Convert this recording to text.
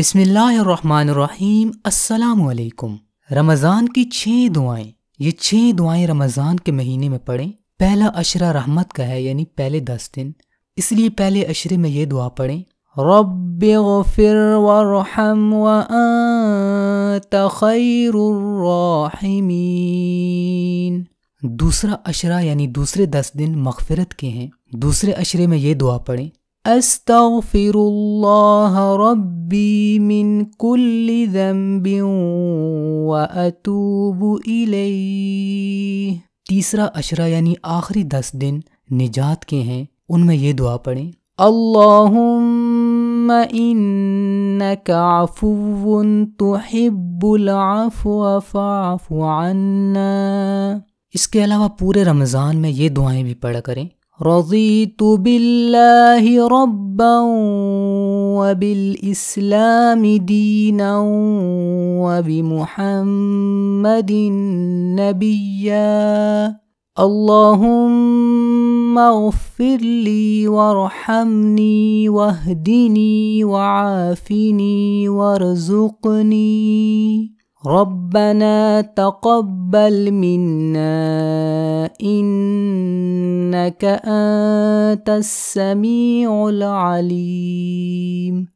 بسم اللہ الرحمن الرحیم السلام علیکم رمضان کی چھ دعائیں یہ چھ دعائیں رمضان کے مہینے میں پڑھیں پہلا عشرہ رحمت کا ہے یعنی پہلے دس دن اس لیے پہلے عشرے میں یہ دعا پڑھیں رب غفر ورحم وانت خیر الراحمین دوسرا عشرہ یعنی دوسرے دس دن مغفرت کے ہیں دوسرے عشرے میں یہ دعا پڑھیں استغفر من كل ذنب واتوب تیسرا اشرا یعنی آخری دس دن نجات کے ہیں ان میں یہ دعا پڑھیں عفو تحب العفو فاعف عنا اس کے علاوہ پورے رمضان میں یہ دعائیں بھی پڑھا کریں رضيت بالله ربا وبالاسلام دينا وبمحمد نبيا اللهم اغفر لي وارحمني واهدني وعافني وارزقني ربنا تقبل منا إنك أنت السميع العليم